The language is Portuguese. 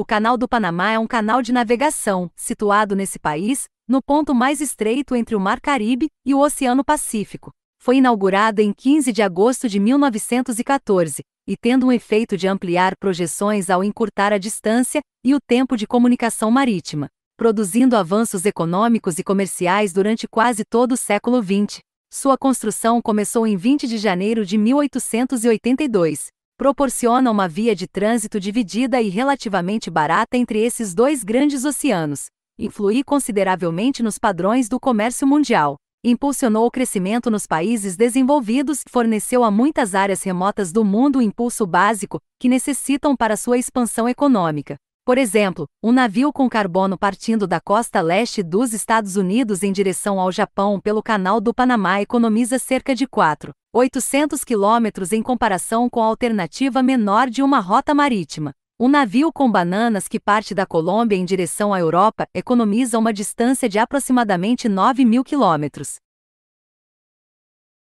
O Canal do Panamá é um canal de navegação, situado nesse país, no ponto mais estreito entre o Mar Caribe e o Oceano Pacífico. Foi inaugurado em 15 de agosto de 1914 e tendo um efeito de ampliar projeções ao encurtar a distância e o tempo de comunicação marítima, produzindo avanços econômicos e comerciais durante quase todo o século XX. Sua construção começou em 20 de janeiro de 1882 proporciona uma via de trânsito dividida e relativamente barata entre esses dois grandes oceanos, influiu consideravelmente nos padrões do comércio mundial, impulsionou o crescimento nos países desenvolvidos, forneceu a muitas áreas remotas do mundo o impulso básico que necessitam para sua expansão econômica, por exemplo, um navio com carbono partindo da costa leste dos Estados Unidos em direção ao Japão pelo Canal do Panamá economiza cerca de 4,800 quilômetros em comparação com a alternativa menor de uma rota marítima. Um navio com bananas que parte da Colômbia em direção à Europa economiza uma distância de aproximadamente 9 mil quilômetros.